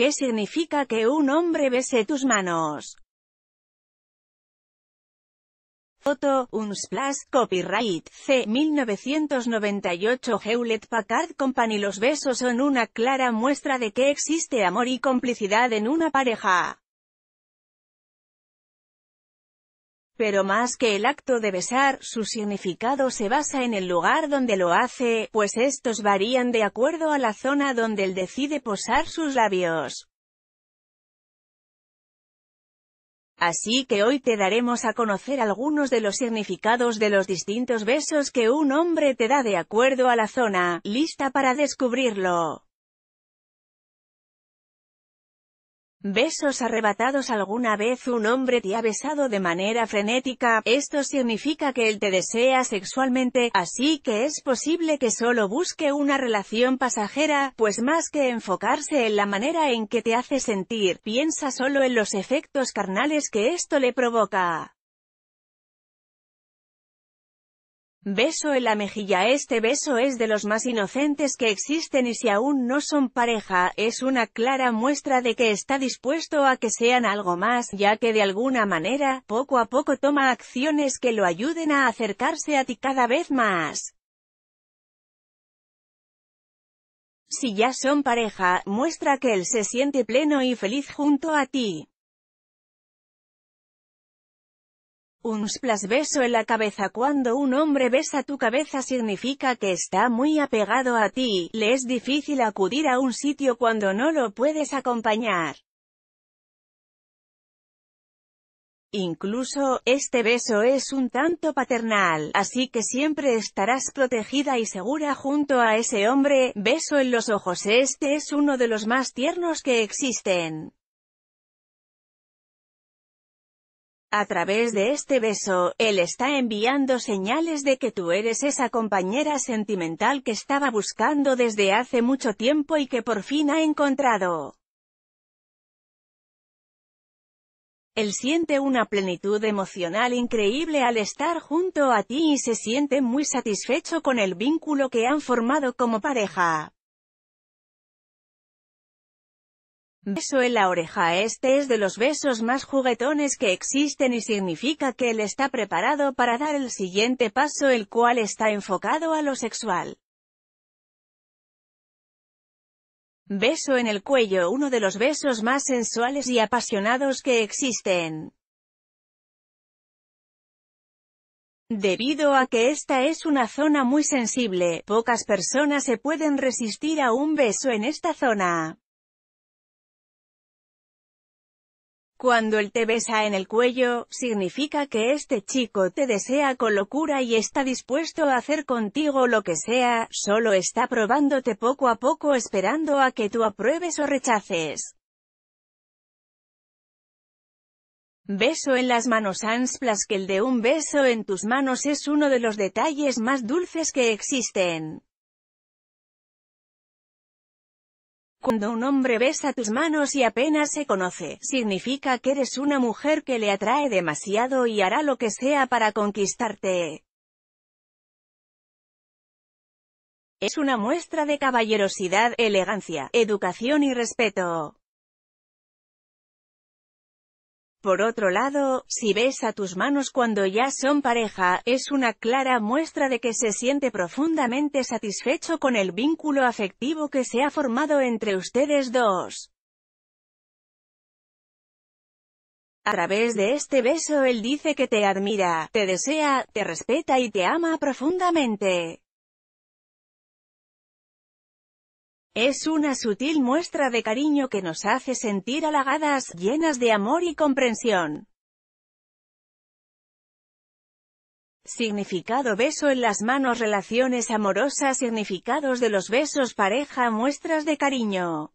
¿Qué significa que un hombre bese tus manos? Foto, Unsplash, copyright, C. 1998 Hewlett Packard Company Los besos son una clara muestra de que existe amor y complicidad en una pareja. Pero más que el acto de besar, su significado se basa en el lugar donde lo hace, pues estos varían de acuerdo a la zona donde él decide posar sus labios. Así que hoy te daremos a conocer algunos de los significados de los distintos besos que un hombre te da de acuerdo a la zona, lista para descubrirlo. Besos arrebatados alguna vez un hombre te ha besado de manera frenética, esto significa que él te desea sexualmente, así que es posible que solo busque una relación pasajera, pues más que enfocarse en la manera en que te hace sentir, piensa solo en los efectos carnales que esto le provoca. Beso en la mejilla Este beso es de los más inocentes que existen y si aún no son pareja, es una clara muestra de que está dispuesto a que sean algo más, ya que de alguna manera, poco a poco toma acciones que lo ayuden a acercarse a ti cada vez más. Si ya son pareja, muestra que él se siente pleno y feliz junto a ti. Un splash beso en la cabeza Cuando un hombre besa tu cabeza significa que está muy apegado a ti, le es difícil acudir a un sitio cuando no lo puedes acompañar. Incluso, este beso es un tanto paternal, así que siempre estarás protegida y segura junto a ese hombre, beso en los ojos este es uno de los más tiernos que existen. A través de este beso, él está enviando señales de que tú eres esa compañera sentimental que estaba buscando desde hace mucho tiempo y que por fin ha encontrado. Él siente una plenitud emocional increíble al estar junto a ti y se siente muy satisfecho con el vínculo que han formado como pareja. Beso en la oreja Este es de los besos más juguetones que existen y significa que él está preparado para dar el siguiente paso el cual está enfocado a lo sexual. Beso en el cuello Uno de los besos más sensuales y apasionados que existen. Debido a que esta es una zona muy sensible, pocas personas se pueden resistir a un beso en esta zona. Cuando él te besa en el cuello, significa que este chico te desea con locura y está dispuesto a hacer contigo lo que sea, solo está probándote poco a poco esperando a que tú apruebes o rechaces. Beso en las manos ansplas que el de un beso en tus manos es uno de los detalles más dulces que existen. Cuando un hombre besa tus manos y apenas se conoce, significa que eres una mujer que le atrae demasiado y hará lo que sea para conquistarte. Es una muestra de caballerosidad, elegancia, educación y respeto. Por otro lado, si besa a tus manos cuando ya son pareja, es una clara muestra de que se siente profundamente satisfecho con el vínculo afectivo que se ha formado entre ustedes dos. A través de este beso él dice que te admira, te desea, te respeta y te ama profundamente. Es una sutil muestra de cariño que nos hace sentir halagadas, llenas de amor y comprensión. Significado beso en las manos Relaciones amorosas Significados de los besos Pareja Muestras de cariño